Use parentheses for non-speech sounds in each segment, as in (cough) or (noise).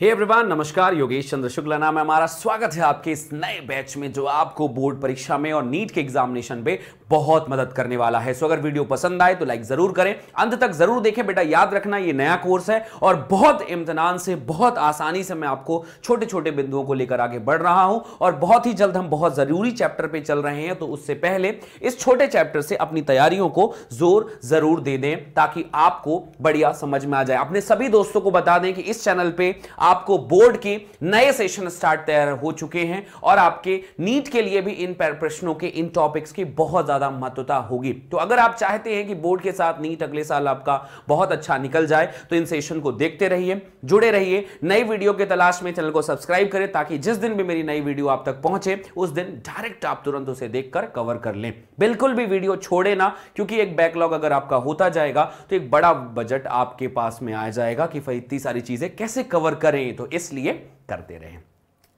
हे hey everyone नमस्कार योगेश चंद्र शुक्ला नाम है हमारा स्वागत है आपके इस नए बैच में जो आपको बोर्ड परीक्षा में और नीट के एग्जामिनेशन पे बहुत मदद करने वाला है सो अगर वीडियो पसंद आए तो लाइक जरूर करें अंत तक जरूर देखें बेटा याद रखना ये नया कोर्स है और बहुत इम्तनान से बहुत आसानी से मैं आपको छोटे छोटे बिंदुओं को लेकर आगे बढ़ रहा हूं और बहुत ही जल्द हम बहुत जरूरी चैप्टर पर चल रहे हैं तो उससे पहले इस छोटे चैप्टर से अपनी तैयारियों को जोर जरूर दे दें ताकि आपको बढ़िया समझ में आ जाए अपने सभी दोस्तों को बता दें कि इस चैनल पर आपको बोर्ड के नए सेशन स्टार्ट तैयार हो चुके हैं और आपके नीट के लिए भी इन प्रश्नों के इन टॉपिक्स की बहुत ज्यादा महत्वता होगी तो अगर आप चाहते हैं कि बोर्ड के साथ नीट अगले साल आपका बहुत अच्छा निकल जाए तो इन सेशन को देखते रहिए जुड़े रहिए नई वीडियो के तलाश में चैनल को सब्सक्राइब करें ताकि जिस दिन भी मेरी नई वीडियो आप तक पहुंचे उस दिन डायरेक्ट आप तुरंत उसे देखकर कवर कर लें बिल्कुल भी वीडियो छोड़े ना क्योंकि एक बैकलॉग अगर आपका होता जाएगा तो एक बड़ा बजट आपके पास में आ जाएगा कि इतनी सारी चीजें कैसे कवर करें करें तो इसलिए करते रहें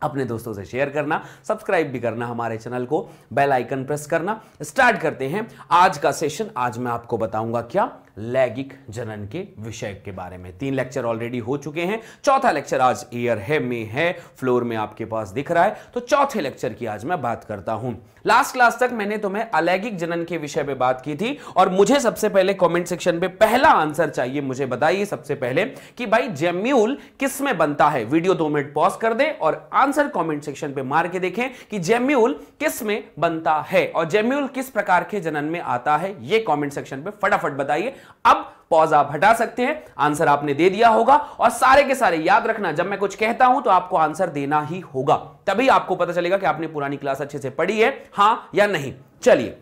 अपने दोस्तों से शेयर करना सब्सक्राइब भी करना हमारे चैनल को बेल आइकन प्रेस करना स्टार्ट करते हैं आज का सेशन आज मैं आपको बताऊंगा क्या लैगिक जनन के विषय के बारे में तीन लेक्चर ऑलरेडी हो चुके हैं चौथा लेक्चर आज ईयर है में है फ्लोर में आपके पास दिख रहा है तो चौथे लेक्चर की आज मैं बात करता हूं लास्ट क्लास तक मैंने तुम्हें अलैगिक जनन के विषय पे बात की थी और मुझे सबसे पहले कमेंट सेक्शन पे पहला आंसर चाहिए मुझे बताइए सबसे पहले कि भाई जेम्यूल किस में बनता है वीडियो दो मिनट पॉज कर दे और आंसर कमेंट सेक्शन पे मार के देखें कि जेम्यूल किस में बनता है और जेम्यूल किस प्रकार के जनन में आता है यह कॉमेंट सेक्शन पे फटाफट बताइए अब पॉज आप हटा सकते हैं आंसर आपने दे दिया होगा और सारे के सारे याद रखना जब मैं कुछ कहता हूं तो आपको आंसर देना ही होगा तभी आपको पता चलेगा कि आपने पुरानी क्लास अच्छे से पढ़ी है हां या नहीं चलिए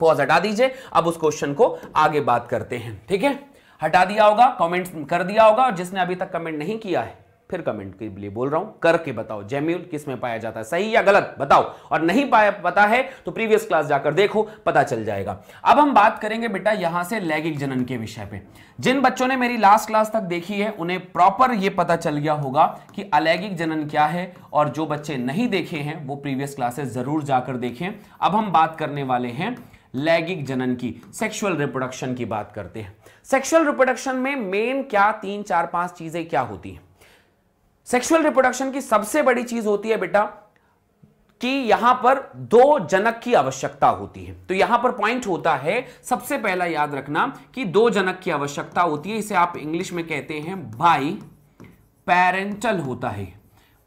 पॉज हटा दीजिए अब उस क्वेश्चन को आगे बात करते हैं ठीक है हटा दिया होगा कमेंट कर दिया होगा और जिसने अभी तक कमेंट नहीं किया है फिर कमेंट के लिए बोल रहा हूं करके बताओ जेम्यूल किस में पाया जाता है सही या गलत बताओ और नहीं पाया पता है तो प्रीवियस क्लास जाकर देखो पता चल जाएगा अब हम बात करेंगे बेटा यहां से लैगिक जनन के विषय पे जिन बच्चों ने मेरी लास्ट क्लास तक देखी है उन्हें प्रॉपर ये पता चल गया होगा कि अलैगिक जनन क्या है और जो बच्चे नहीं देखे हैं वो प्रीवियस क्लासेस जरूर जाकर देखें अब हम बात करने वाले हैं लैगिक जनन की सेक्सुअल रिप्रोडक्शन की बात करते हैं सेक्सुअल रिप्रोडक्शन में मेन क्या तीन चार पांच चीजें क्या होती हैं सेक्सुअल रिप्रोडक्शन की सबसे बड़ी चीज होती है बेटा कि यहां पर दो जनक की आवश्यकता होती है तो यहां पर पॉइंट होता है सबसे पहला याद रखना कि दो जनक की आवश्यकता होती है इसे आप इंग्लिश में कहते हैं बाई पेरेंटल होता है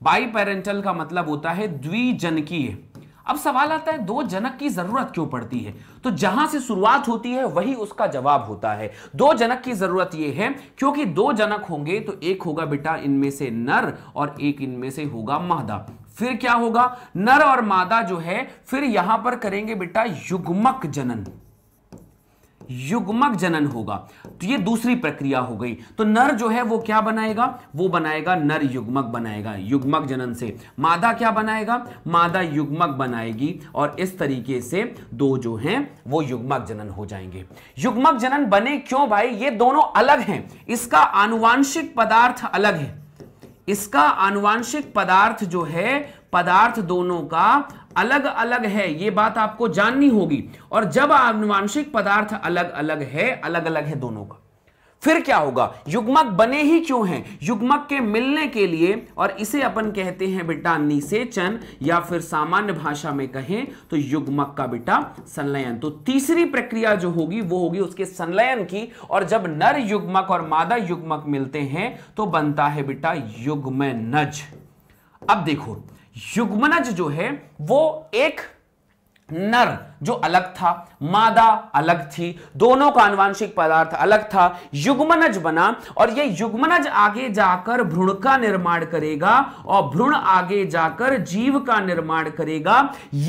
बाई पेरेंटल का मतलब होता है द्विजनकीय अब सवाल आता है दो जनक की जरूरत क्यों पड़ती है तो जहां से शुरुआत होती है वही उसका जवाब होता है दो जनक की जरूरत यह है क्योंकि दो जनक होंगे तो एक होगा बेटा इनमें से नर और एक इनमें से होगा मादा फिर क्या होगा नर और मादा जो है फिर यहां पर करेंगे बेटा युग्मक जनन युग्मक जनन होगा तो ये दूसरी प्रक्रिया हो गई तो नर जो है वो क्या बनाएगा वो बनाएगा नर युग्मक बनाएगा युग्मक जनन से मादा क्या बनाएगा मादा युग्मक बनाएगी और इस तरीके से दो जो हैं वो युग्मक जनन हो जाएंगे युग्मक जनन बने क्यों भाई ये दोनों अलग हैं इसका आनुवांशिक पदार्थ अलग है इसका आनुवांशिक पदार्थ जो है पदार्थ दोनों का अलग अलग है ये बात आपको जाननी होगी और जब आनुवांशिक पदार्थ अलग अलग है अलग अलग है दोनों का फिर क्या होगा युग्मक बने ही क्यों हैं युग्मक के मिलने के लिए और इसे अपन कहते हैं बेटा निषेचन या फिर सामान्य भाषा में कहें तो युग्मक का बेटा संलयन तो तीसरी प्रक्रिया जो होगी वो होगी उसके संलयन की और जब नर युग्मक और मादा युग्मक मिलते हैं तो बनता है बेटा युग्म नज अब देखो युग्मनज जो है वो एक नर जो अलग था मादा अलग थी दोनों का अनुवांशिक पदार्थ अलग था युग्मनज बना और ये युग्मनज आगे जाकर भ्रूण का निर्माण करेगा और भ्रूण आगे जाकर जीव का निर्माण करेगा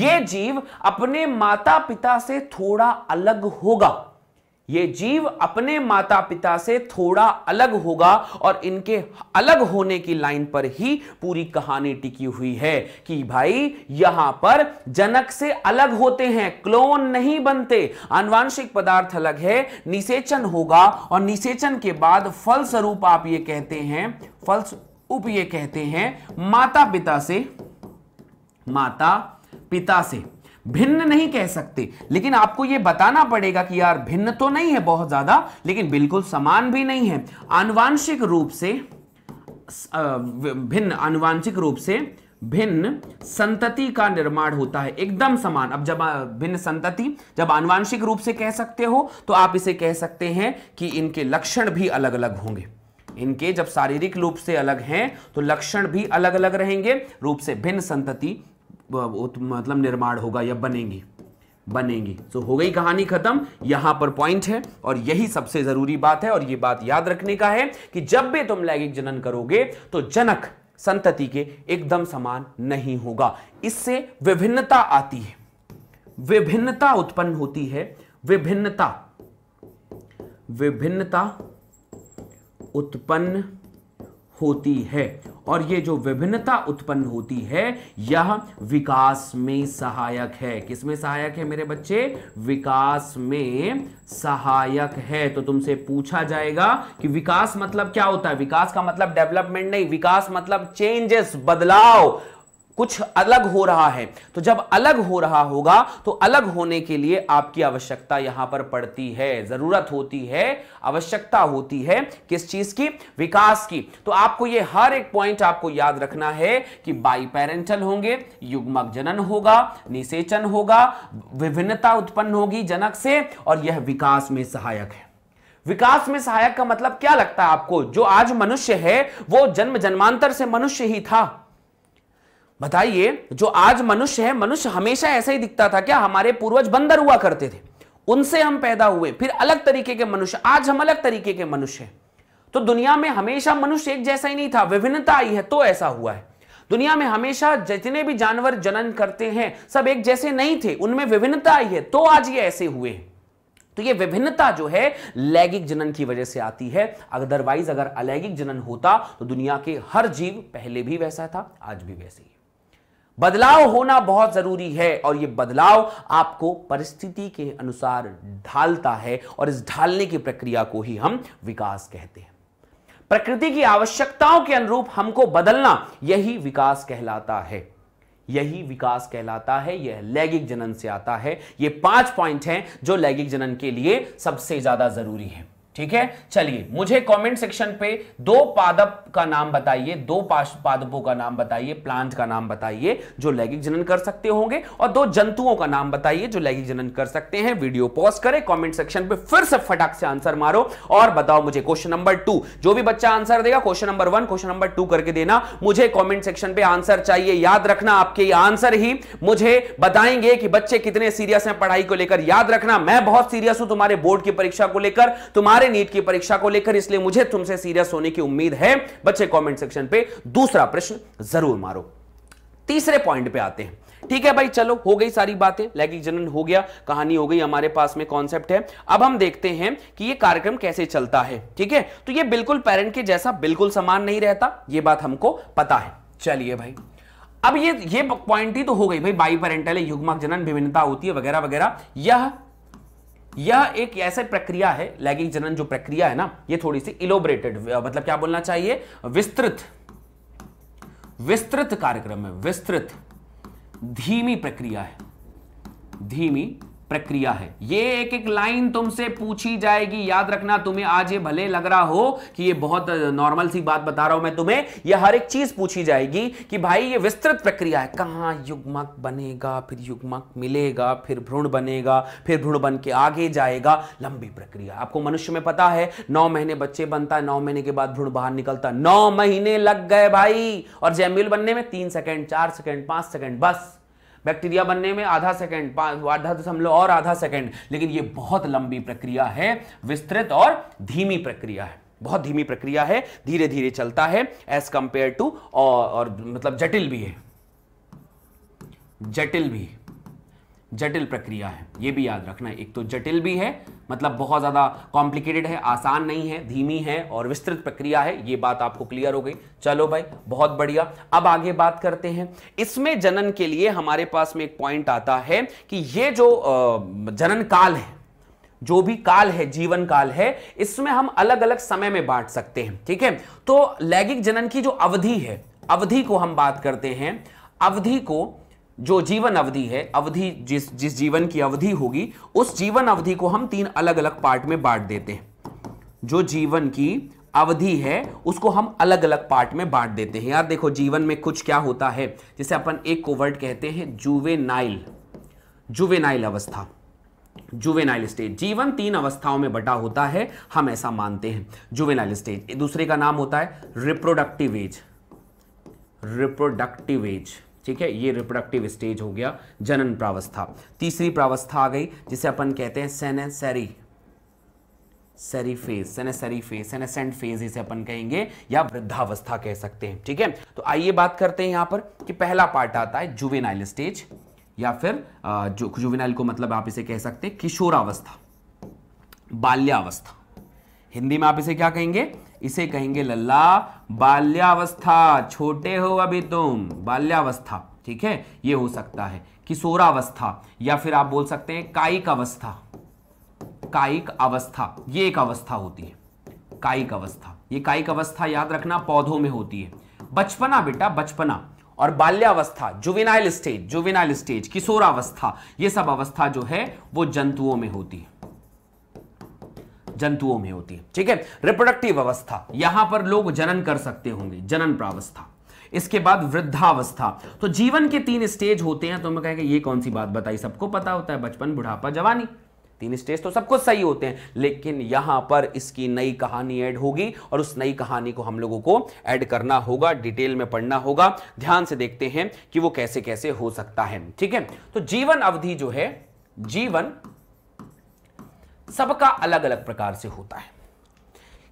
ये जीव अपने माता पिता से थोड़ा अलग होगा ये जीव अपने माता पिता से थोड़ा अलग होगा और इनके अलग होने की लाइन पर ही पूरी कहानी टिकी हुई है कि भाई यहां पर जनक से अलग होते हैं क्लोन नहीं बनते अनुवांशिक पदार्थ अलग है निषेचन होगा और निषेचन के बाद फलस्वरूप आप ये कहते हैं फलस्वरूप ये कहते हैं माता पिता से माता पिता से भिन्न नहीं कह सकते लेकिन आपको यह बताना पड़ेगा कि यार भिन्न तो नहीं है बहुत ज्यादा लेकिन बिल्कुल समान भी नहीं है आनुवांशिक रूप से भिन्न आनुवांशिक रूप से भिन्न संतति का निर्माण होता है एकदम समान अब जब भिन्न संतति जब आनुवांशिक रूप से कह सकते हो तो आप इसे कह सकते हैं कि इनके लक्षण भी अलग अलग होंगे इनके जब शारीरिक रूप से अलग हैं तो लक्षण भी अलग अलग रहेंगे रूप से भिन्न संतति तो मतलब निर्माण होगा या बनेंगी बनेंगी तो हो गई कहानी खत्म यहां पर पॉइंट है और यही सबसे जरूरी बात है और ये बात याद रखने का है कि जब भी तुम लैंगिक जनन करोगे तो जनक संतति के एकदम समान नहीं होगा इससे विभिन्नता आती है विभिन्नता उत्पन्न होती है विभिन्नता विभिन्नता उत्पन्न होती है और ये जो विभिन्नता उत्पन्न होती है यह विकास में सहायक है किस में सहायक है मेरे बच्चे विकास में सहायक है तो तुमसे पूछा जाएगा कि विकास मतलब क्या होता है विकास का मतलब डेवलपमेंट नहीं विकास मतलब चेंजेस बदलाव कुछ अलग हो रहा है तो जब अलग हो रहा होगा तो अलग होने के लिए आपकी आवश्यकता यहां पर पड़ती है जरूरत होती है आवश्यकता होती है किस चीज की विकास की तो आपको ये हर एक पॉइंट आपको याद रखना है कि बाई पेरेंटल होंगे युग्मक जनन होगा निषेचन होगा विभिन्नता उत्पन्न होगी जनक से और यह विकास में सहायक है विकास में सहायक का मतलब क्या लगता है आपको जो आज मनुष्य है वो जन्म जन्मांतर से मनुष्य ही था बताइए जो आज मनुष्य है मनुष्य हमेशा ऐसा ही दिखता था क्या हमारे पूर्वज बंदर हुआ करते थे उनसे हम पैदा हुए फिर अलग तरीके के मनुष्य आज हम अलग तरीके के मनुष्य हैं तो दुनिया में हमेशा मनुष्य एक जैसा ही नहीं था विभिन्नता आई है तो ऐसा हुआ है दुनिया में हमेशा जितने भी जानवर जनन करते हैं सब एक जैसे नहीं थे उनमें विभिन्नता आई है तो आज ये ऐसे हुए हैं तो ये विभिन्नता जो है लैगिक जनन की वजह से आती है अदरवाइज अगर अलैगिक जनन होता तो दुनिया के हर जीव पहले भी वैसा था आज भी वैसे ही बदलाव होना बहुत जरूरी है और ये बदलाव आपको परिस्थिति के अनुसार ढालता है और इस ढालने की प्रक्रिया को ही हम विकास कहते हैं प्रकृति की आवश्यकताओं के अनुरूप हमको बदलना यही विकास कहलाता है यही विकास कहलाता है यह लैंगिक जनन से आता है ये पांच पॉइंट हैं जो लैंगिक जनन के लिए सबसे ज्यादा जरूरी है ठीक है चलिए मुझे कमेंट सेक्शन पे दो पादप का नाम बताइए दो पादपों का नाम बताइए प्लांट का नाम बताइए जो लैंगिक जनन कर सकते होंगे और दो जंतुओं का नाम बताइए जो लैंगिक जनन कर सकते हैं वीडियो पॉज करें कमेंट सेक्शन पे फिर से फटाक से आंसर मारो और बताओ मुझे क्वेश्चन नंबर टू जो भी बच्चा आंसर देगा question number one question number two करके देना मुझे कॉमेंट सेक्शन पे आंसर चाहिए याद रखना आपके आंसर ही मुझे बताएंगे कि बच्चे कितने सीरियस हैं पढ़ाई को लेकर याद रखना मैं बहुत सीरियस हूं तुम्हारे बोर्ड की परीक्षा को लेकर तुम्हारे तुम्हारे नीट की परीक्षा को लेकर इसलिए मुझे तुमसे सीरियस होने की उम्मीद है बच्चे कमेंट सेक्शन पे दूसरा प्रश्न जरूर मारो तीसरे पॉइंट पे आते हैं ठीक है भाई चलो हो गई सारी बातें लैगिक जनन हो गया कहानी हो गई हमारे पास में कॉन्सेप्ट है अब हम देखते हैं कि ये कार्यक्रम कैसे चलता है ठीक है तो ये बिल्कुल पेरेंट के जैसा बिल्कुल समान नहीं रहता ये बात हमको पता है चलिए भाई अब ये ये पॉइंट ही तो हो गई भाई बाई पेरेंटल युग्मक जनन विभिन्नता होती है वगैरह वगैरह यह यह एक ऐसे प्रक्रिया है लैंगिक जनन जो प्रक्रिया है ना ये थोड़ी सी इलोबरेटेड मतलब क्या बोलना चाहिए विस्तृत विस्तृत कार्यक्रम है विस्तृत धीमी प्रक्रिया है धीमी प्रक्रिया है ये एक एक लाइन तुमसे पूछी जाएगी याद रखना तुम्हें आज ये भले लग रहा हो कि ये बहुत नॉर्मल सी बात बता रहा हूं मैं तुम्हें ये हर एक चीज पूछी जाएगी कि भाई ये विस्तृत प्रक्रिया है कहाँ युग्मक बनेगा फिर युग्मक मिलेगा फिर भ्रूण बनेगा फिर भ्रूण बन के आगे जाएगा लंबी प्रक्रिया आपको मनुष्य में पता है नौ महीने बच्चे बनता है नौ महीने के बाद भ्रूण बाहर निकलता है नौ महीने लग गए भाई और जैम्यूल बनने में तीन सेकेंड चार सेकेंड पांच सेकेंड बस बैक्टीरिया बनने में आधा सेकेंड आधा दशमलव और आधा सेकेंड लेकिन ये बहुत लंबी प्रक्रिया है विस्तृत और धीमी प्रक्रिया है बहुत धीमी प्रक्रिया है धीरे धीरे चलता है एज कंपेयर टू और, मतलब जटिल भी है जटिल भी जटिल प्रक्रिया है ये भी याद रखना है एक तो जटिल भी है मतलब बहुत ज़्यादा कॉम्प्लिकेटेड है आसान नहीं है धीमी है और विस्तृत प्रक्रिया है ये बात आपको क्लियर हो गई चलो भाई बहुत बढ़िया अब आगे बात करते हैं इसमें जनन के लिए हमारे पास में एक पॉइंट आता है कि ये जो जनन काल है जो भी काल है जीवन काल है इसमें हम अलग अलग समय में बांट सकते हैं ठीक है तो लैंगिक जनन की जो अवधि है अवधि को हम बात करते हैं अवधि को जो जीवन अवधि है अवधि जिस जिस जीवन की अवधि होगी उस जीवन अवधि को हम तीन अलग अलग पार्ट में बांट देते हैं जो जीवन की अवधि है उसको हम अलग अलग पार्ट में बांट देते हैं यार देखो जीवन में कुछ क्या होता है जिसे अपन एक को वर्ड कहते हैं जुवेनाइल जुवेनाइल अवस्था जुवेनाइल स्टेज जीवन तीन अवस्थाओं में बटा होता है हम ऐसा मानते हैं जुवेनाइल स्टेज दूसरे का नाम होता है रिप्रोडक्टिव एज रिप्रोडक्टिव एज ठीक है ये रिप्रोडक्टिव स्टेज हो गया जनन प्रावस्था तीसरी प्रावस्था आ गई जिसे अपन कहते हैं सेनेसेरी सेरी फेज सेनेसेरी फेज सेनेसेंट फेज इसे अपन कहेंगे या वृद्धावस्था कह सकते हैं ठीक है तो आइए बात करते हैं यहां पर कि पहला पार्ट आता है जुवेनाइल स्टेज या फिर जो जुवेनाइल को मतलब आप इसे कह सकते हैं किशोरावस्था बाल्यावस्था हिंदी में आप इसे क्या कहेंगे इसे कहेंगे लल्ला बाल्यावस्था छोटे हो अभी तुम बाल्यावस्था ठीक है ये हो सकता है किशोरावस्था या फिर आप बोल सकते हैं कायिक अवस्था कायिक अवस्था ये एक अवस्था होती है कायिक अवस्था ये कायिक अवस्था याद रखना पौधों में होती है बचपना बेटा बचपना और बाल्यावस्था जुविनाइल स्टेज जुविनाइल स्टेज किशोरावस्था ये सब अवस्था जो है वो जंतुओं में होती है जंतुओं में होती है ठीक है रिप्रोडक्टिव अवस्था यहां पर लोग जनन कर सकते होंगे जनन प्रावस्था इसके बाद वृद्धावस्था तो जीवन के तीन स्टेज होते हैं तो मैं कहेंगे ये कौन सी बात बताई सबको पता होता है बचपन बुढ़ापा जवानी तीन स्टेज तो सब कुछ सही होते हैं लेकिन यहां पर इसकी नई कहानी ऐड होगी और उस नई कहानी को हम लोगों को ऐड करना होगा डिटेल में पढ़ना होगा ध्यान से देखते हैं कि वो कैसे कैसे हो सकता है ठीक है तो जीवन अवधि जो है जीवन सबका अलग अलग प्रकार से होता है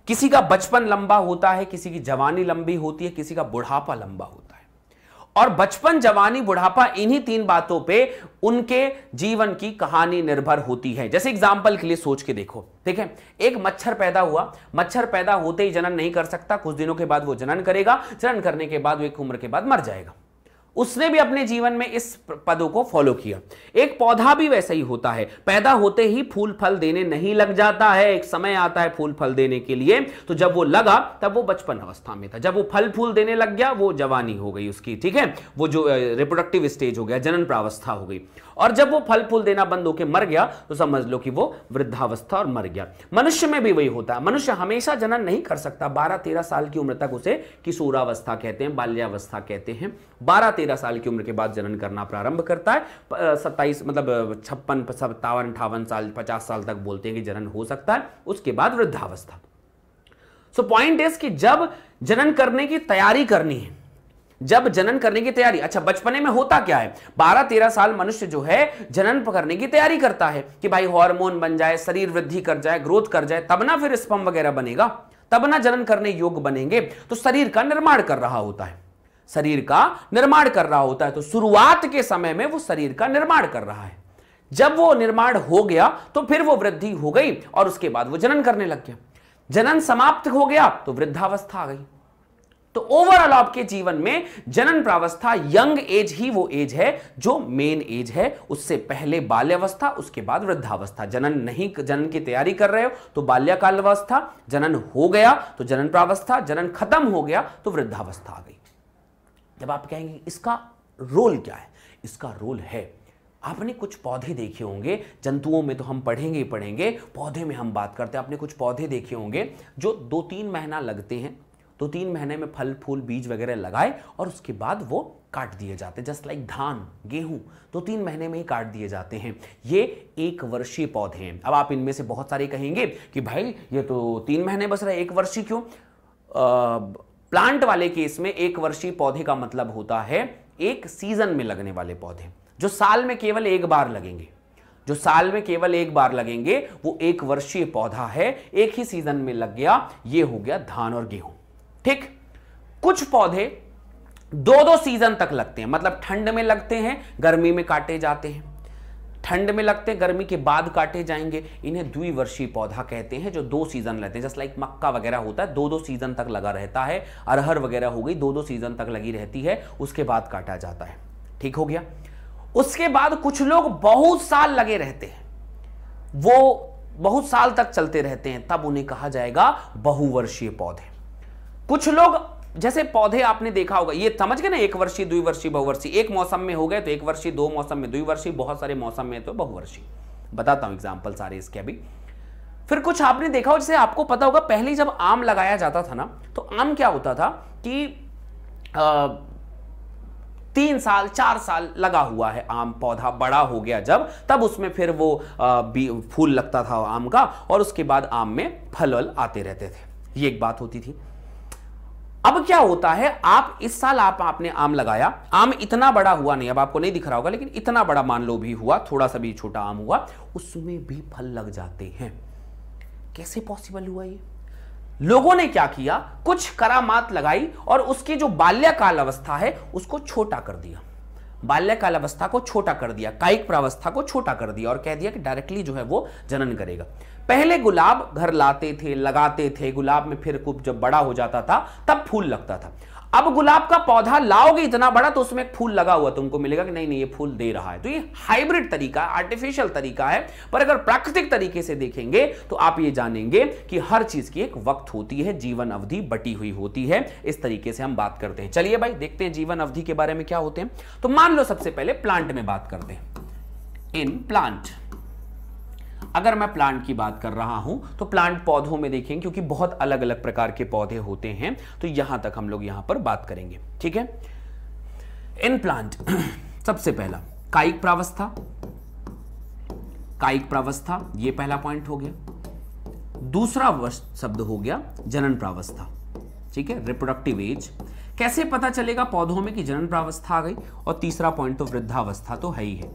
किसी का बचपन लंबा होता है किसी की जवानी लंबी होती है किसी का बुढ़ापा लंबा होता है और बचपन जवानी बुढ़ापा इन्हीं तीन बातों पे उनके जीवन की कहानी निर्भर होती है जैसे एग्जाम्पल के लिए सोच के देखो ठीक है एक मच्छर पैदा हुआ मच्छर पैदा होते ही जनन नहीं कर सकता कुछ दिनों के बाद वो जनन करेगा जनन करने के बाद वो एक उम्र के बाद मर जाएगा उसने भी अपने जीवन में इस पदों को फॉलो किया एक पौधा भी वैसा ही होता है पैदा होते ही फूल फल देने नहीं लग जाता है एक समय आता है फूल फल देने के लिए तो जब वो लगा तब वो बचपन अवस्था में था जब वो फल फूल देने लग गया वो जवानी हो गई उसकी ठीक है वो जो रिप्रोडक्टिव स्टेज हो गया जनन प्रावस्था हो गई और जब वो फल फूल देना बंद होकर मर गया तो समझ लो कि वो वृद्धावस्था और मर गया मनुष्य में भी वही होता है मनुष्य हमेशा जनन नहीं कर सकता बारह तेरह साल की उम्र तक उसे किशोरावस्था कहते हैं बाल्यावस्था कहते हैं बारह तेरह साल की उम्र के बाद जनन करना प्रारंभ करता है सत्ताईस मतलब छप्पन सत्तावन अठावन साल पचास साल तक बोलते हैं कि जनन हो सकता है उसके बाद वृद्धावस्था सो पॉइंट इज कि जब जनन करने की तैयारी करनी है जब जनन करने की तैयारी अच्छा बचपने में होता क्या है बारह तेरह साल मनुष्य जो है जनन करने की तैयारी करता है कि भाई हार्मोन बन जाए शरीर वृद्धि कर जाए ग्रोथ कर जाए तब ना फिर स्पम वगैरह बनेगा तब ना जनन करने योग बनेंगे तो शरीर का निर्माण कर रहा होता है शरीर का निर्माण कर रहा होता है तो शुरुआत के समय में वो शरीर का निर्माण कर रहा है जब वो निर्माण हो गया तो फिर वो वृद्धि हो गई और उसके बाद वो जनन करने लग गया जनन समाप्त हो गया तो वृद्धावस्था आ गई तो ओवरऑल आपके जीवन में जनन प्रावस्था यंग एज ही वो एज है जो मेन एज है उससे पहले बाल्यावस्था उसके बाद वृद्धावस्था जनन नहीं जनन की तैयारी कर रहे हो तो बाल्यकाल अवस्था जनन हो गया तो जनन प्रावस्था जनन खत्म हो गया तो वृद्धावस्था आ गई जब आप कहेंगे इसका रोल क्या है इसका रोल है आपने कुछ पौधे देखे होंगे जंतुओं में तो हम पढ़ेंगे ही पढ़ेंगे पौधे में हम बात करते हैं आपने कुछ पौधे देखे होंगे जो दो तीन महीना लगते हैं दो तो तीन महीने में फल फूल बीज वगैरह लगाए और उसके बाद वो काट दिए जाते हैं जस्ट लाइक धान गेहूं दो तो तीन महीने में ही काट दिए जाते हैं ये एक वर्षीय पौधे हैं अब आप इनमें से बहुत सारे कहेंगे कि भाई ये तो तीन महीने बस रहे एक वर्षीय क्यों आ, प्लांट वाले केस में एक वर्षीय पौधे का मतलब होता है एक सीजन में लगने वाले पौधे जो साल में केवल एक बार लगेंगे जो साल में केवल एक बार लगेंगे वो एक वर्षीय पौधा है एक ही सीजन में लग गया ये हो गया धान और गेहूं ठीक कुछ पौधे दो दो सीजन तक लगते हैं मतलब ठंड में लगते हैं गर्मी में काटे जाते हैं ठंड में लगते हैं गर्मी के बाद काटे जाएंगे इन्हें द्विवर्षीय पौधा कहते हैं जो दो सीजन लगते हैं जस्ट लाइक मक्का वगैरह होता है दो दो सीजन तक लगा रहता है अरहर वगैरह हो गई दो दो सीजन तक लगी रहती है उसके बाद काटा जाता है ठीक हो गया उसके बाद कुछ लोग बहुत साल लगे रहते हैं वो बहुत साल तक चलते रहते हैं तब उन्हें कहा जाएगा बहुवर्षीय पौधे कुछ लोग जैसे पौधे आपने देखा होगा ये समझ गए ना एक वर्षीय द्विवर्षीय बहुवर्षीय एक मौसम में हो गए तो एक वर्षीय दो मौसम में द्विवर्षीय बहुत सारे मौसम में तो बहुवर्षीय बताता हूं एग्जाम्पल सारे इसके अभी फिर कुछ आपने देखा हो जैसे आपको पता होगा पहले जब आम लगाया जाता था ना तो आम क्या होता था कि आ, तीन साल चार साल लगा हुआ है आम पौधा बड़ा हो गया जब तब उसमें फिर वो आ, फूल लगता था आम का और उसके बाद आम में फल वल आते रहते थे ये एक बात होती थी अब क्या होता है आप इस साल आप आपने आम लगाया आम इतना बड़ा हुआ नहीं अब आपको नहीं दिख रहा होगा लेकिन इतना बड़ा मान लो भी हुआ थोड़ा सा भी छोटा आम हुआ उसमें भी फल लग जाते हैं कैसे पॉसिबल हुआ ये लोगों ने क्या किया कुछ करामात लगाई और उसकी जो बाल्यकाल अवस्था है उसको छोटा कर दिया बाल्यकाल अवस्था को छोटा कर दिया कायिक प्रावस्था को छोटा कर दिया और कह दिया कि डायरेक्टली जो है वो जनन करेगा पहले गुलाब घर लाते थे लगाते थे गुलाब में फिर खूब जब बड़ा हो जाता था तब फूल लगता था अब गुलाब का पौधा लाओगे इतना बड़ा तो उसमें फूल लगा हुआ तुमको मिलेगा कि नहीं नहीं ये फूल दे रहा है तो ये हाइब्रिड तरीका आर्टिफिशियल तरीका है पर अगर प्राकृतिक तरीके से देखेंगे तो आप ये जानेंगे कि हर चीज की एक वक्त होती है जीवन अवधि बटी हुई होती है इस तरीके से हम बात करते हैं चलिए भाई देखते हैं जीवन अवधि के बारे में क्या होते हैं तो मान लो सबसे पहले प्लांट में बात करते हैं इन प्लांट अगर मैं प्लांट की बात कर रहा हूं तो प्लांट पौधों में देखेंगे क्योंकि बहुत अलग अलग प्रकार के पौधे होते हैं तो यहां तक हम लोग यहां पर बात करेंगे ठीक है इन प्लांट (clears throat) सबसे पहला कायिक प्रावस्था कायिक प्रावस्था ये पहला पॉइंट हो गया दूसरा शब्द हो गया जनन प्रावस्था ठीक है रिप्रोडक्टिव एज कैसे पता चलेगा पौधों में कि जनन प्रावस्था आ गई और तीसरा पॉइंट तो वृद्धावस्था तो है ही है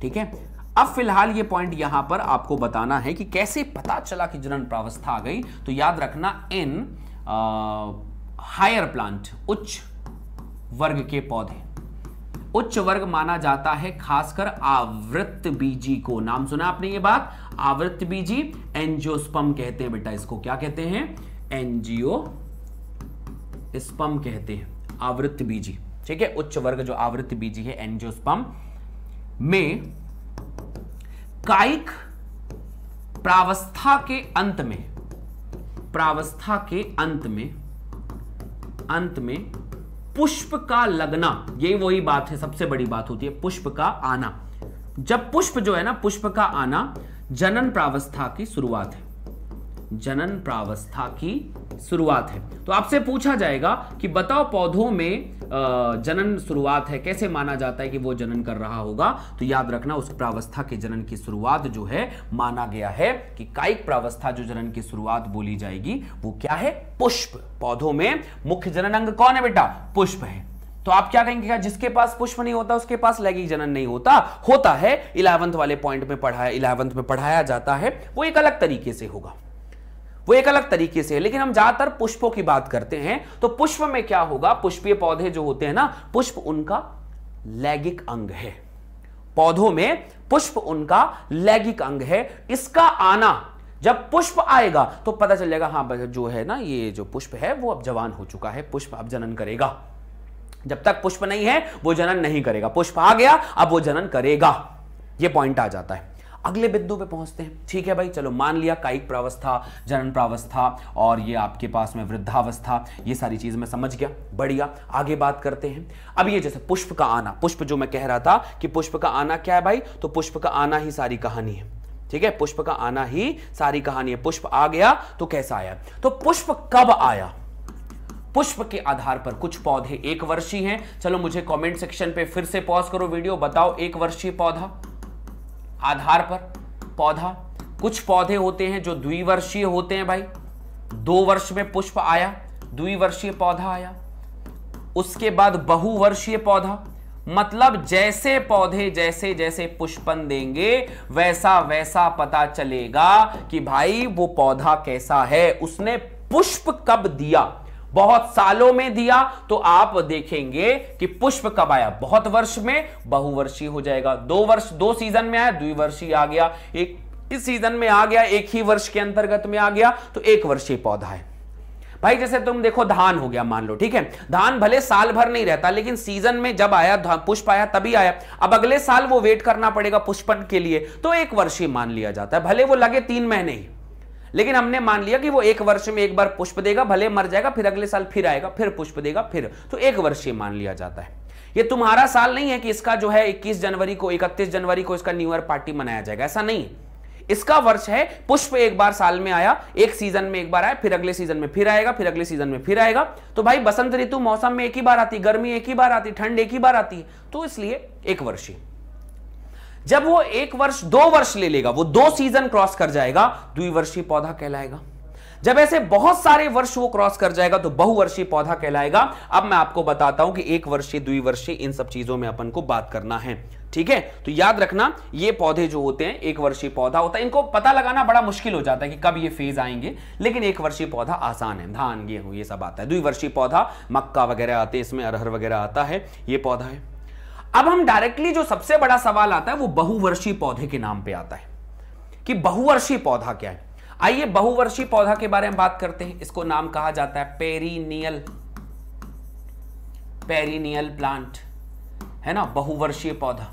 ठीक है अब फिलहाल ये पॉइंट यहां पर आपको बताना है कि कैसे पता चला कि जनन प्रावस्था आ गई तो याद रखना इन हायर प्लांट उच्च वर्ग के पौधे उच्च वर्ग माना जाता है खासकर आवृत बीजी को नाम सुना आपने ये बात आवृत बीजी एंजियोस्पम कहते हैं बेटा इसको क्या कहते हैं एनजीओ स्पम कहते हैं आवृत बीजी ठीक है उच्च वर्ग जो आवृत बीजी है एंजियोस्पम में कायिक प्रावस्था के अंत में प्रावस्था के अंत में अंत में पुष्प का लगना यही वही बात है सबसे बड़ी बात होती है पुष्प का आना जब पुष्प जो है ना पुष्प का आना जनन प्रावस्था की शुरुआत है जनन प्रावस्था की शुरुआत है तो आपसे पूछा जाएगा कि बताओ पौधों में जनन शुरुआत है कैसे माना जाता है कि वो जनन कर रहा होगा तो याद रखना उस प्रावस्था के जनन की शुरुआत जो है माना गया है कि कायिक प्रावस्था जो जनन की शुरुआत बोली जाएगी वो क्या है पुष्प पौधों में मुख्य जनन अंग कौन है बेटा पुष्प है तो आप क्या कहेंगे क्या जिसके पास पुष्प नहीं होता उसके पास लैंगिक जनन नहीं होता होता है इलेवंथ वाले पॉइंट में पढ़ाया इलेवंथ में पढ़ाया जाता है वो एक अलग तरीके से होगा वो एक अलग तरीके से है लेकिन हम ज्यादातर पुष्पों की बात करते हैं तो पुष्प में क्या होगा पुष्पीय पौधे जो होते हैं ना पुष्प उनका लैगिक अंग है पौधों में पुष्प उनका लैगिक अंग है इसका आना जब पुष्प आएगा तो पता चलेगा हाँ जो है ना ये जो पुष्प है वो अब जवान हो चुका है पुष्प अब जनन करेगा जब तक पुष्प नहीं है वो जनन नहीं करेगा पुष्प आ गया अब वो जनन करेगा ये पॉइंट आ जाता है अगले बिंदु पे पहुंचते हैं ठीक है भाई चलो मान लिया कायिक प्रावस्था जनन प्रावस्था और ये आपके पास में वृद्धावस्था ये सारी चीज मैं समझ गया बढ़िया आगे बात करते हैं अब ये जैसे पुष्प का आना पुष्प जो मैं कह रहा था कि पुष्प का आना क्या है भाई तो पुष्प का आना ही सारी कहानी है ठीक है पुष्प का आना ही सारी कहानी है पुष्प आ गया तो कैसा आया तो पुष्प कब आया पुष्प के आधार पर कुछ पौधे एक वर्षीय हैं चलो मुझे कमेंट सेक्शन पे फिर से पॉज करो वीडियो बताओ एक वर्षीय पौधा आधार पर पौधा कुछ पौधे होते हैं जो द्विवर्षीय होते हैं भाई दो वर्ष में पुष्प आया द्विवर्षीय पौधा आया उसके बाद बहुवर्षीय पौधा मतलब जैसे पौधे जैसे जैसे पुष्पन देंगे वैसा वैसा पता चलेगा कि भाई वो पौधा कैसा है उसने पुष्प कब दिया बहुत सालों में दिया तो आप देखेंगे कि पुष्प कब आया बहुत वर्ष में बहुवर्षीय हो जाएगा दो वर्ष दो सीजन में आया द्विवर्षीय आ गया एक इस सीजन में आ गया एक ही वर्ष के अंतर्गत में आ गया तो एक वर्षीय पौधा है भाई जैसे तुम देखो धान हो गया मान लो ठीक है धान भले साल भर नहीं रहता लेकिन सीजन में जब आया पुष्प आया तभी आया अब अगले साल वो वेट करना पड़ेगा पुष्पन के लिए तो एक वर्षीय मान लिया जाता है भले वो लगे तीन महीने ही लेकिन हमने मान लिया कि वो एक वर्ष में एक बार पुष्प देगा भले मर जाएगा फिर अगले साल फिर आएगा फिर पुष्प देगा फिर तो एक वर्षीय मान लिया जाता है ये तुम्हारा साल नहीं है कि इसका जो है 21 जनवरी को 31 जनवरी को इसका न्यू ईयर पार्टी मनाया जाएगा ऐसा नहीं इसका वर्ष है पुष्प एक बार साल में आया एक सीजन में एक बार आया फिर अगले सीजन में फिर आएगा फिर अगले सीजन में फिर आएगा तो भाई बसंत ऋतु मौसम में एक ही बार आती गर्मी एक ही बार आती ठंड एक ही बार आती तो इसलिए एक वर्षीय जब वो एक वर्ष दो वर्ष ले लेगा वो दो सीजन क्रॉस कर जाएगा द्विवर्षीय पौधा कहलाएगा जब ऐसे बहुत सारे वर्ष वो क्रॉस कर जाएगा तो बहुवर्षीय पौधा कहलाएगा अब मैं आपको बताता हूं कि एक वर्षीय द्विवर्षीय इन सब चीजों में अपन को बात करना है ठीक है तो याद रखना ये पौधे जो होते हैं एक वर्षीय पौधा होता है इनको पता लगाना बड़ा मुश्किल हो जाता है कि कब ये फेज आएंगे लेकिन एक वर्षीय पौधा आसान है धान गेहूं ये सब आता है द्विवर्षीय पौधा मक्का वगैरह आते हैं इसमें अरहर वगैरह आता है ये पौधा है अब हम डायरेक्टली जो सबसे बड़ा सवाल आता है वो बहुवर्षीय पौधे के नाम पे आता है कि बहुवर्षीय पौधा क्या है आइए बहुवर्षीय पौधा के बारे में बात करते हैं इसको नाम कहा जाता है पेरिनियल पेरिनियल प्लांट है ना बहुवर्षीय पौधा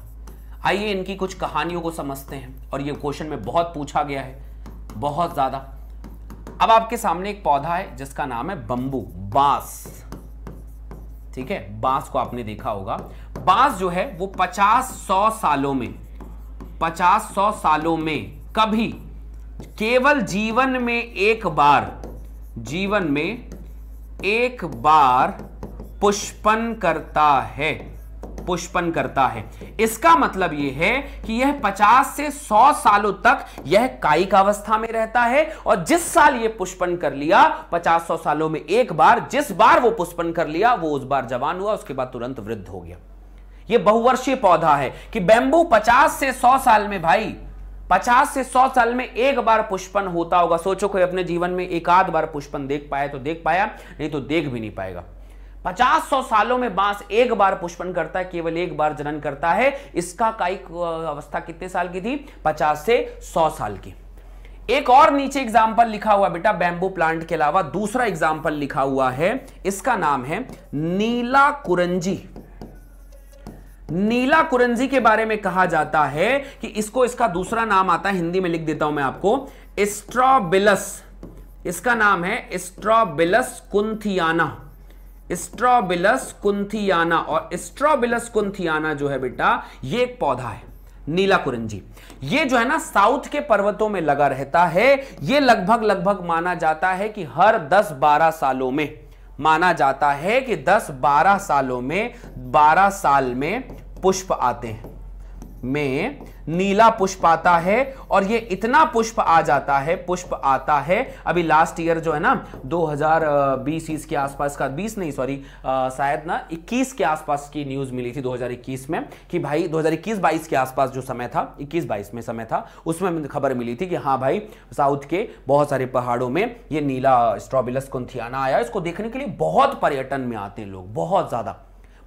आइए इनकी कुछ कहानियों को समझते हैं और ये क्वेश्चन में बहुत पूछा गया है बहुत ज्यादा अब आपके सामने एक पौधा है जिसका नाम है बंबू बांस ठीक है बांस को आपने देखा होगा बांस जो है वो 50 सौ सालों में 50 सौ सालों में कभी केवल जीवन में एक बार जीवन में एक बार पुष्पन करता है पुष्पन करता है इसका मतलब यह है कि यह 50 से 100 सालों तक यह कायिक अवस्था में रहता है और जिस साल यह पुष्पन कर लिया 50 सौ सालों में एक बार जिस बार वो पुष्पन कर लिया वो उस बार जवान हुआ उसके बाद तुरंत वृद्ध हो गया यह बहुवर्षीय पौधा है कि बेंबू 50 से 100 साल में भाई 50 से 100 साल में एक बार पुष्पन होता होगा सोचो कोई अपने जीवन में एक आध बार पुष्पन देख पाया तो देख पाया नहीं तो देख भी नहीं पाएगा पचास सौ सालों में बांस एक बार पुष्पन करता है केवल एक बार जनन करता है इसका कायिक अवस्था कितने साल की थी पचास से सौ साल की एक और नीचे एग्जाम्पल लिखा हुआ बेटा बैंबू प्लांट के अलावा दूसरा एग्जाम्पल लिखा हुआ है इसका नाम है नीला कुरंजी नीला कुरंजी के बारे में कहा जाता है कि इसको इसका दूसरा नाम आता है हिंदी में लिख देता हूं मैं आपको स्ट्रॉबिलस इसका नाम है स्ट्रॉबिलस कुंथियाना स्ट्रॉबिलस कुंथियाना और स्ट्रॉबिलस कुंथियाना जो है बेटा ये एक पौधा है नीला कुरंजी ये जो है ना साउथ के पर्वतों में लगा रहता है ये लगभग लगभग माना जाता है कि हर 10-12 सालों में माना जाता है कि 10-12 सालों में 12 साल में पुष्प आते हैं में नीला पुष्प आता है और ये इतना पुष्प आ जाता है पुष्प आता है अभी लास्ट ईयर जो है ना 2020 ईस के आसपास का 20 नहीं सॉरी शायद ना 21 के आसपास की न्यूज मिली थी 2021 में कि भाई 2021 हजार के आसपास जो समय था 21 बाईस में समय था उसमें खबर मिली थी कि हाँ भाई साउथ के बहुत सारे पहाड़ों में ये नीला स्ट्रॉबिलस कुंथियाना आया इसको देखने के लिए बहुत पर्यटन में आते हैं लोग बहुत ज्यादा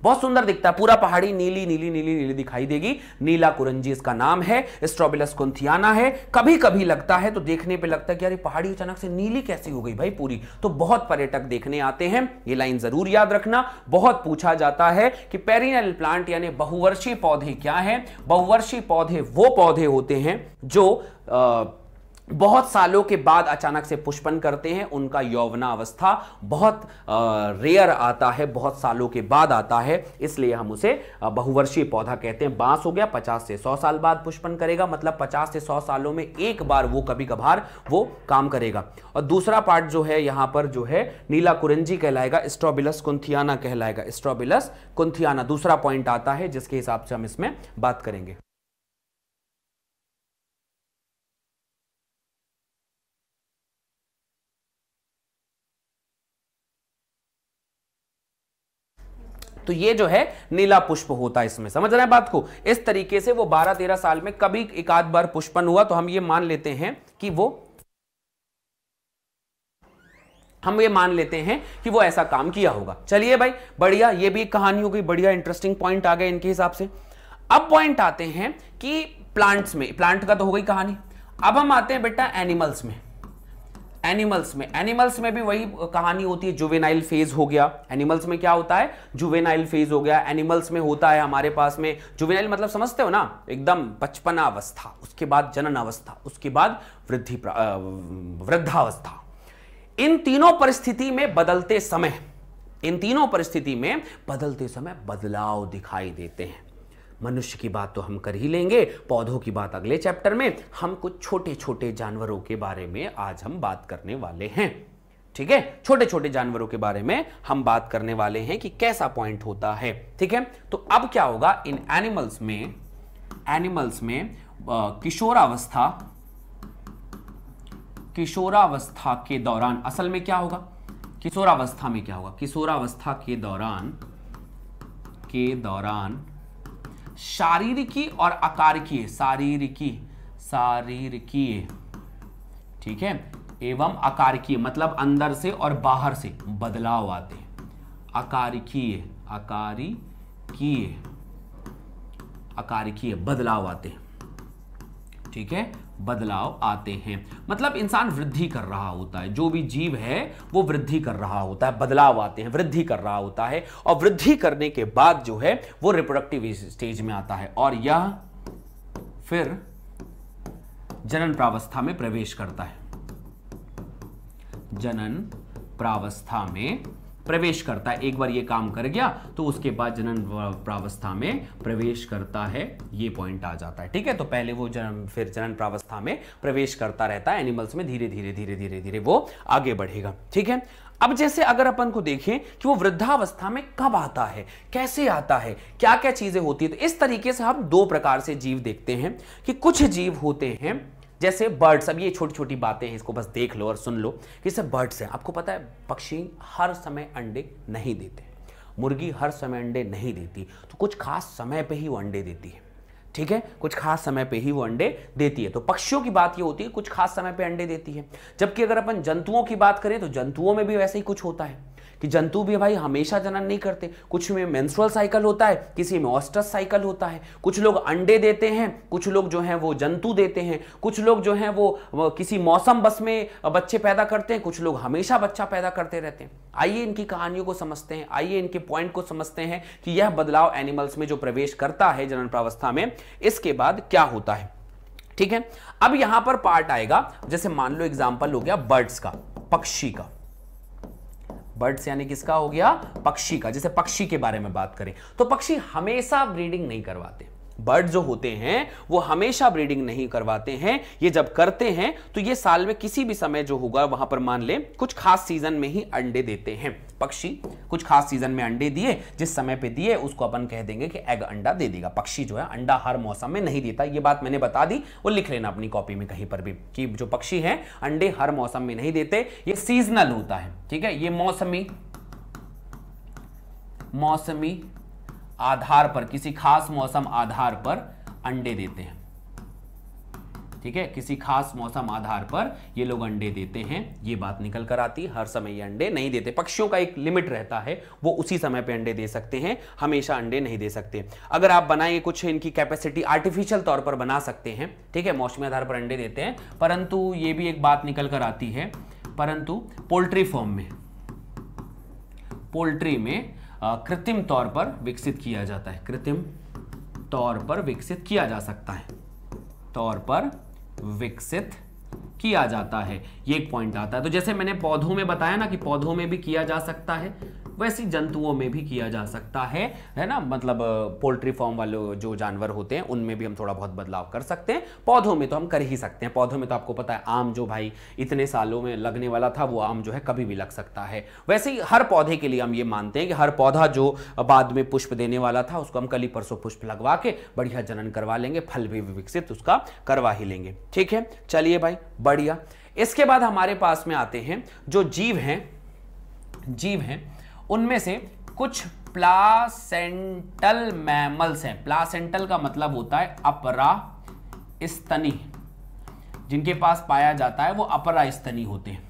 बहुत सुंदर दिखता है पूरा पहाड़ी नीली नीली नीली नीली दिखाई देगी नीला कुरंजी इसका नाम है स्ट्रॉबेलस कुंथियाना है कभी कभी लगता है तो देखने पे लगता है कि यार पहाड़ी अचानक से नीली कैसी हो गई भाई पूरी तो बहुत पर्यटक देखने आते हैं ये लाइन जरूर याद रखना बहुत पूछा जाता है कि पेरिनल प्लांट यानी बहुवर्षीय पौधे क्या है बहुवर्षीय पौधे वो पौधे होते हैं जो आ, बहुत सालों के बाद अचानक से पुष्पन करते हैं उनका यौवना अवस्था बहुत रेयर आता है बहुत सालों के बाद आता है इसलिए हम उसे बहुवर्षीय पौधा कहते हैं बांस हो गया 50 से 100 साल बाद पुष्पन करेगा मतलब 50 से 100 सालों में एक बार वो कभी कभार वो काम करेगा और दूसरा पार्ट जो है यहाँ पर जो है नीला कुरंजी कहलाएगा स्ट्रॉबिलस कुंथियाना कहलाएगा स्ट्रॉबिलस कुंथियाना दूसरा पॉइंट आता है जिसके हिसाब से हम इसमें बात करेंगे तो ये जो है नीला पुष्प होता है इसमें समझ रहे हैं बात को इस तरीके से वो बारह तेरह साल में कभी एक आध बार पुष्पन हुआ तो हम ये मान लेते हैं कि वो हम ये मान लेते हैं कि वो ऐसा काम किया होगा चलिए भाई बढ़िया ये भी कहानी हो गई बढ़िया इंटरेस्टिंग पॉइंट आ गए इनके हिसाब से अब पॉइंट आते हैं कि प्लांट्स में प्लांट का तो हो गई कहानी अब हम आते हैं बेटा एनिमल्स में एनिमल्स में एनिमल्स में भी वही कहानी होती है जुवेनाइल फेज हो गया एनिमल्स में क्या होता है जुवेनाइल फेज हो गया एनिमल्स में होता है हमारे पास में जुवेनाइल मतलब समझते हो ना एकदम बचपन अवस्था उसके बाद जनन अवस्था उसके बाद वृद्धि वृद्धावस्था इन तीनों परिस्थिति में बदलते समय इन तीनों परिस्थिति में बदलते समय बदलाव दिखाई देते हैं मनुष्य की बात तो हम कर ही लेंगे पौधों की बात अगले चैप्टर में हम कुछ छोटे छोटे जानवरों के बारे में आज हम बात करने वाले हैं ठीक है छोटे छोटे जानवरों के बारे में हम बात करने वाले हैं कि कैसा पॉइंट होता है ठीक है तो अब क्या होगा इन एनिमल्स में एनिमल्स में किशोरावस्था किशोरावस्था के दौरान असल में क्या होगा किशोरावस्था में क्या होगा किशोरावस्था के दौरान के दौरान शारीरिकी और अकारिकीय शारीरिकी शारीरिकीय ठीक है एवं अकारिकीय मतलब अंदर से और बाहर से बदलाव आते हैं अकारिकीय अकारिकीय अकारिकीय बदलाव आते हैं ठीक है बदलाव आते हैं मतलब इंसान वृद्धि कर रहा होता है जो भी जीव है वो वृद्धि कर रहा होता है बदलाव आते हैं वृद्धि कर रहा होता है और वृद्धि करने के बाद जो है वो रिप्रोडक्टिव स्टेज में आता है और यह फिर जनन प्रावस्था में प्रवेश करता है जनन प्रावस्था में प्रवेश करता है एक बार ये काम कर गया तो उसके बाद जनन प्रावस्था में प्रवेश करता है ये पॉइंट आ जाता है ठीक है तो पहले वो जन फिर जनन प्रावस्था में प्रवेश करता रहता है एनिमल्स में धीरे धीरे धीरे धीरे धीरे वो आगे बढ़ेगा ठीक है अब जैसे अगर अपन को देखें कि वो वृद्धावस्था में कब आता है कैसे आता है क्या क्या चीजें होती है तो इस तरीके से हम दो प्रकार से जीव देखते हैं कि कुछ जीव होते हैं जैसे बर्ड्स अब ये छोटी छोटी बातें हैं इसको बस देख लो और सुन लो कि सब बर्ड्स हैं आपको पता है पक्षी हर समय अंडे नहीं देते मुर्गी हर समय अंडे नहीं देती तो कुछ खास समय पे ही वो अंडे देती है ठीक है कुछ खास समय पे ही वो अंडे देती है तो पक्षियों की बात ये होती है कुछ खास समय पे अंडे देती है जबकि अगर अपन जंतुओं की बात करें तो जंतुओं में भी वैसे ही कुछ होता है कि जंतु भी भाई हमेशा जनन नहीं करते कुछ में मेंस्ट्रुअल साइकिल होता है किसी में ऑस्टस साइकिल होता है कुछ लोग अंडे देते हैं कुछ लोग जो हैं वो जंतु देते हैं कुछ लोग जो हैं वो, किसी मौसम बस में बच्चे पैदा करते हैं कुछ लोग हमेशा बच्चा पैदा करते रहते हैं आइए इनकी कहानियों को समझते हैं आइए इनके पॉइंट को समझते हैं कि यह बदलाव एनिमल्स में जो प्रवेश करता है जनन प्रावस्था में इसके बाद क्या होता है ठीक है अब यहां पर पार्ट आएगा जैसे मान लो एग्जाम्पल हो गया बर्ड्स का पक्षी का बर्ड्स यानी किसका हो गया पक्षी का जैसे पक्षी के बारे में बात करें तो पक्षी हमेशा ब्रीडिंग नहीं करवाते बर्ड जो होते हैं वो हमेशा ब्रीडिंग नहीं करवाते हैं ये जब करते हैं तो ये साल में किसी भी समय जो होगा वहां पर मान ले कुछ खास सीजन में ही अंडे देते हैं पक्षी कुछ खास सीजन में अंडे दिए जिस समय पे दिए उसको अपन कह देंगे कि एग अंडा दे देगा पक्षी जो है अंडा हर मौसम में नहीं देता ये बात मैंने बता दी वो लिख लेना अपनी कॉपी में कहीं पर भी कि जो पक्षी है अंडे हर मौसम में नहीं देते ये सीजनल होता है ठीक है ये मौसमी मौसमी आधार पर किसी खास मौसम आधार पर अंडे देते हैं ठीक है किसी खास मौसम आधार पर ये लोग अंडे देते हैं ये बात निकल कर आती हर समय ये अंडे नहीं देते पक्षियों का एक लिमिट रहता है वो उसी समय पे अंडे दे सकते हैं हमेशा अंडे नहीं दे सकते अगर आप बनाए कुछ इनकी कैपेसिटी आर्टिफिशियल तौर पर बना सकते हैं ठीक है मौसमी आधार पर अंडे देते हैं परंतु ये भी एक बात निकल कर आती है परंतु पोल्ट्री फॉर्म में पोल्ट्री में कृत्रिम तौर पर विकसित किया जाता है कृत्रिम तौर पर विकसित किया जा सकता है तौर पर विकसित किया जाता है ये एक पॉइंट आता है तो जैसे मैंने पौधों में बताया ना कि पौधों में भी किया जा सकता है वैसी जंतुओं में भी किया जा सकता है है ना मतलब पोल्ट्री फॉर्म वाले जो जानवर होते हैं उनमें भी हम थोड़ा बहुत बदलाव कर सकते हैं पौधों में तो हम कर ही सकते हैं पौधों में तो आपको पता है आम जो भाई इतने सालों में लगने वाला था वो आम जो है कभी भी लग सकता है वैसे ही हर पौधे के लिए हम ये मानते हैं कि हर पौधा जो बाद में पुष्प देने वाला था उसको हम कली परसों पुष्प लगवा के बढ़िया जनन करवा लेंगे फल भी विकसित उसका करवा ही लेंगे ठीक है चलिए भाई बढ़िया इसके बाद हमारे पास में आते हैं जो जीव हैं जीव हैं उनमें से कुछ प्लासेंटल मैमल्स हैं प्लासेंटल का मतलब होता है अपरा स्तनी जिनके पास पाया जाता है वो अपरा स्तनी होते हैं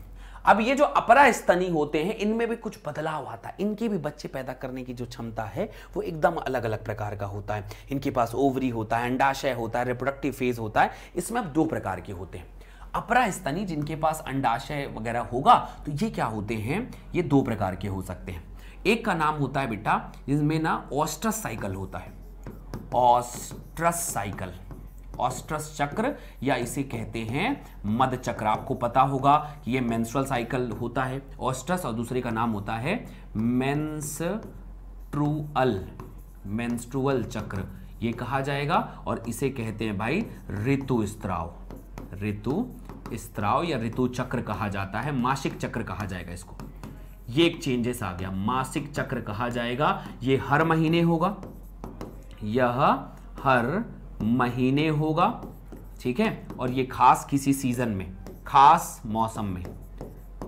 अब ये जो अपरा स्तनी होते हैं इनमें भी कुछ बदलाव आता है इनके भी बच्चे पैदा करने की जो क्षमता है वो एकदम अलग अलग प्रकार का होता है इनके पास ओवरी होता है अंडाशय होता है रिप्रोडक्टिव फेज होता है इसमें अब दो प्रकार के होते हैं अपरा स्तनी जिनके पास अंडाशय वगैरह होगा तो ये क्या होते हैं ये दो प्रकार के हो सकते हैं एक का नाम होता है बेटा जिसमें ना ऑस्ट्रस साइकिल होता है ऑस्ट्रस साइकिल ऑस्ट्रस चक्र या इसे कहते हैं मद चक्र आपको पता होगा कि ये मेंस्ट्रुअल साइकिल होता है ऑस्ट्रस और दूसरे का नाम होता है मेंस्ट्रुअल मेंस्ट्रुअल चक्र ये कहा जाएगा और इसे कहते हैं भाई ऋतु स्त्राव ऋतु स्त्राव या ऋतु चक्र कहा जाता है मासिक चक्र कहा जाएगा इसको ये एक चेंजेस आ गया मासिक चक्र कहा जाएगा ये हर महीने होगा यह हर महीने होगा ठीक है और ये खास किसी सीजन में खास मौसम में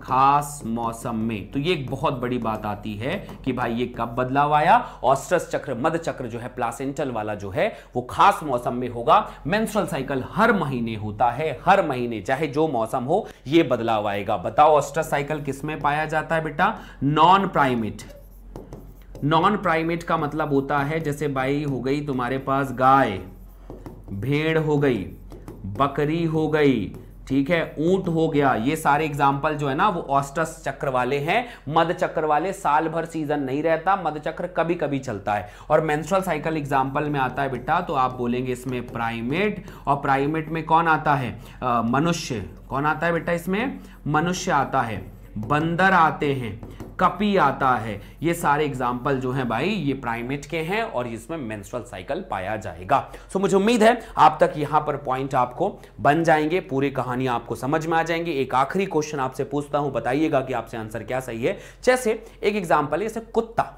खास मौसम में तो ये एक बहुत बड़ी बात आती है कि भाई ये कब बदलाव आया ऑस्ट्रस चक्र मद चक्र जो है प्लासेंटल वाला जो है वो खास मौसम में होगा मेंस्ट्रुअल साइकिल हर महीने होता है हर महीने चाहे जो मौसम हो ये बदलाव आएगा बताओ ऑस्ट्रस साइकिल किसमें पाया जाता है बेटा नॉन प्राइमेट नॉन प्राइमेट का मतलब होता है जैसे बाई हो गई तुम्हारे पास गाय भेड़ हो गई बकरी हो गई ठीक है ऊंट हो गया ये सारे एग्जाम्पल जो है ना वो ऑस्टस चक्र वाले हैं मध चक्र वाले साल भर सीजन नहीं रहता मध चक्र कभी कभी चलता है और मेंस्ट्रुअल साइकिल एग्जाम्पल में आता है बेटा तो आप बोलेंगे इसमें प्राइमेट और प्राइमेट में कौन आता है मनुष्य कौन आता है बेटा इसमें मनुष्य आता है बंदर आते हैं कपी आता है ये सारे एग्जाम्पल जो हैं भाई ये प्राइमेट के हैं और इसमें मेंस्ट्रुअल साइकिल पाया जाएगा सो मुझे उम्मीद है आप तक यहाँ पर पॉइंट आपको बन जाएंगे पूरी कहानी आपको समझ में आ जाएंगे एक आखिरी क्वेश्चन आपसे पूछता हूँ बताइएगा कि आपसे आंसर क्या सही है जैसे एक एग्जाम्पल है जैसे कुत्ता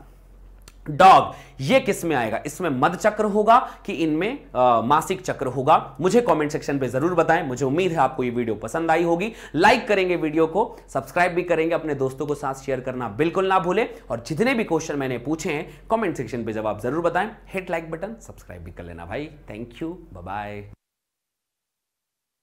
डॉग ये किस में आएगा इसमें मध चक्र होगा कि इनमें मासिक चक्र होगा मुझे कमेंट सेक्शन पे जरूर बताएं मुझे उम्मीद है आपको ये वीडियो पसंद आई होगी लाइक करेंगे वीडियो को सब्सक्राइब भी करेंगे अपने दोस्तों को साथ शेयर करना बिल्कुल ना भूलें और जितने भी क्वेश्चन मैंने पूछे हैं कॉमेंट सेक्शन पर जवाब जरूर बताएं हिट लाइक बटन सब्सक्राइब भी कर लेना भाई थैंक यू बाय